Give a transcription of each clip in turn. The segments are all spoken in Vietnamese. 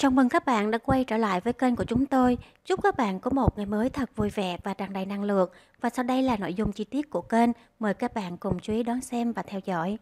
Chào mừng các bạn đã quay trở lại với kênh của chúng tôi. Chúc các bạn có một ngày mới thật vui vẻ và tràn đầy năng lượng. Và sau đây là nội dung chi tiết của kênh. Mời các bạn cùng chú ý đón xem và theo dõi.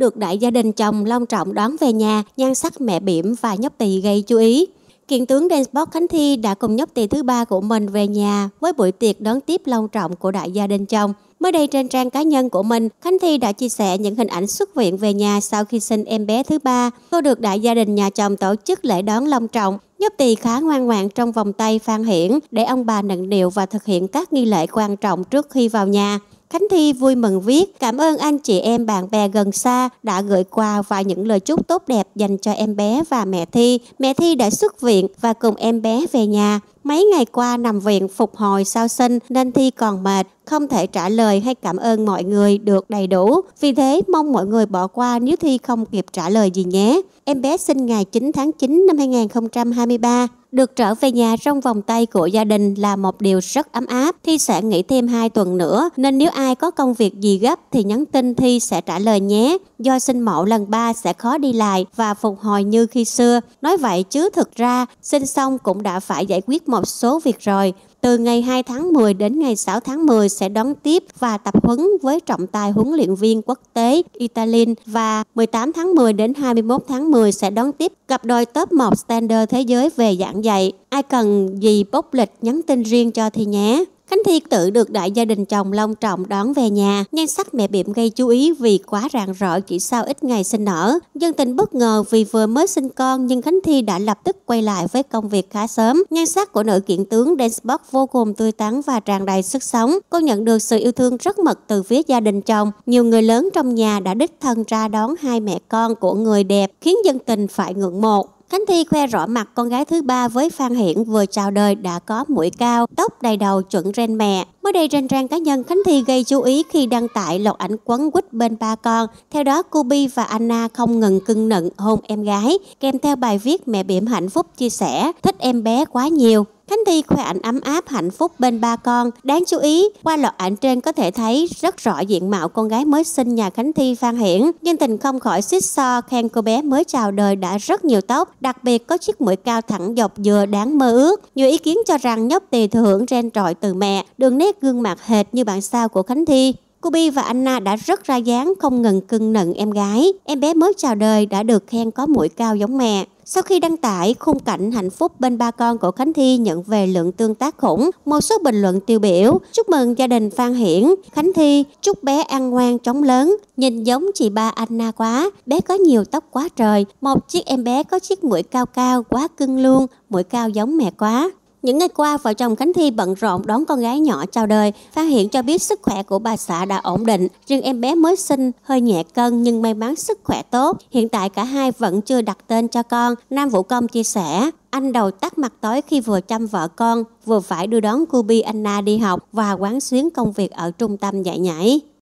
Được đại gia đình chồng long trọng đón về nhà, nhan sắc mẹ bỉm và nhóc tỳ gây chú ý. Kiện tướng Densport Khánh Thi đã cùng nhóc tỷ thứ ba của mình về nhà với buổi tiệc đón tiếp long trọng của đại gia đình chồng. Mới đây trên trang cá nhân của mình, Khánh Thi đã chia sẻ những hình ảnh xuất viện về nhà sau khi sinh em bé thứ ba. Cô được đại gia đình nhà chồng tổ chức lễ đón long trọng. Nhóc tỳ khá ngoan ngoãn trong vòng tay Phan Hiển để ông bà nặng điệu và thực hiện các nghi lễ quan trọng trước khi vào nhà. Khánh Thi vui mừng viết cảm ơn anh chị em bạn bè gần xa đã gửi quà và những lời chúc tốt đẹp dành cho em bé và mẹ Thi. Mẹ Thi đã xuất viện và cùng em bé về nhà. Mấy ngày qua nằm viện phục hồi sau sinh nên Thi còn mệt, không thể trả lời hay cảm ơn mọi người được đầy đủ. Vì thế mong mọi người bỏ qua nếu Thi không kịp trả lời gì nhé. Em bé sinh ngày 9 tháng 9 năm 2023. Được trở về nhà trong vòng tay của gia đình là một điều rất ấm áp. Thi sẽ nghỉ thêm 2 tuần nữa, nên nếu ai có công việc gì gấp thì nhắn tin Thi sẽ trả lời nhé do sinh mậu lần 3 sẽ khó đi lại và phục hồi như khi xưa. Nói vậy chứ thực ra sinh xong cũng đã phải giải quyết một số việc rồi. Từ ngày 2 tháng 10 đến ngày 6 tháng 10 sẽ đón tiếp và tập huấn với trọng tài huấn luyện viên quốc tế Italin và 18 tháng 10 đến 21 tháng 10 sẽ đón tiếp cặp đôi top 1 standard thế giới về giảng dạy. Ai cần gì bốc lịch nhắn tin riêng cho thì nhé. Khánh Thi tự được đại gia đình chồng long trọng đón về nhà, nhan sắc mẹ bỉm gây chú ý vì quá rạng rỡ chỉ sau ít ngày sinh nở. Dân tình bất ngờ vì vừa mới sinh con nhưng Khánh Thi đã lập tức quay lại với công việc khá sớm. Nhan sắc của nữ kiện tướng Danceburg vô cùng tươi tắn và tràn đầy sức sống. Cô nhận được sự yêu thương rất mật từ phía gia đình chồng. Nhiều người lớn trong nhà đã đích thân ra đón hai mẹ con của người đẹp khiến dân tình phải ngưỡng mộ. Khánh Thi khoe rõ mặt con gái thứ ba với Phan Hiển vừa chào đời đã có mũi cao, tóc đầy đầu chuẩn ren mẹ. Mới đây trên trang cá nhân Khánh Thi gây chú ý khi đăng tải loạt ảnh quấn quýt bên ba con. Theo đó, Kubi và Anna không ngừng cưng nựng hôn em gái, kèm theo bài viết mẹ bỉm hạnh phúc chia sẻ, thích em bé quá nhiều, Khánh Thi khoe ảnh ấm áp hạnh phúc bên ba con. Đáng chú ý, qua loạt ảnh trên có thể thấy rất rõ diện mạo con gái mới sinh nhà Khánh Thi Phan Hiển. Nhưng tình không khỏi xích so khen cô bé mới chào đời đã rất nhiều tóc, đặc biệt có chiếc mũi cao thẳng dọc dừa đáng mơ ước. Nhiều ý kiến cho rằng nhóc tỳ thừa hưởng gen trọi từ mẹ, đường nét gương mặt hệt như bạn sao của Khánh Thi. Kobe và Anna đã rất ra dáng không ngừng cưng nựng em gái. Em bé mới chào đời đã được khen có mũi cao giống mẹ. Sau khi đăng tải khung cảnh hạnh phúc bên ba con của Khánh Thi nhận về lượng tương tác khủng, một số bình luận tiêu biểu chúc mừng gia đình Phan Hiển, Khánh Thi chúc bé ăn ngoan chóng lớn, nhìn giống chị ba Anna quá, bé có nhiều tóc quá trời, một chiếc em bé có chiếc mũi cao cao quá cưng luôn, mũi cao giống mẹ quá. Những ngày qua, vợ chồng Khánh Thi bận rộn đón con gái nhỏ chào đời, phát hiện cho biết sức khỏe của bà xã đã ổn định. Riêng em bé mới sinh, hơi nhẹ cân nhưng may mắn sức khỏe tốt. Hiện tại cả hai vẫn chưa đặt tên cho con. Nam Vũ Công chia sẻ, anh đầu tắt mặt tối khi vừa chăm vợ con, vừa phải đưa đón Kubi Anna đi học và quán xuyến công việc ở trung tâm dạy nhảy.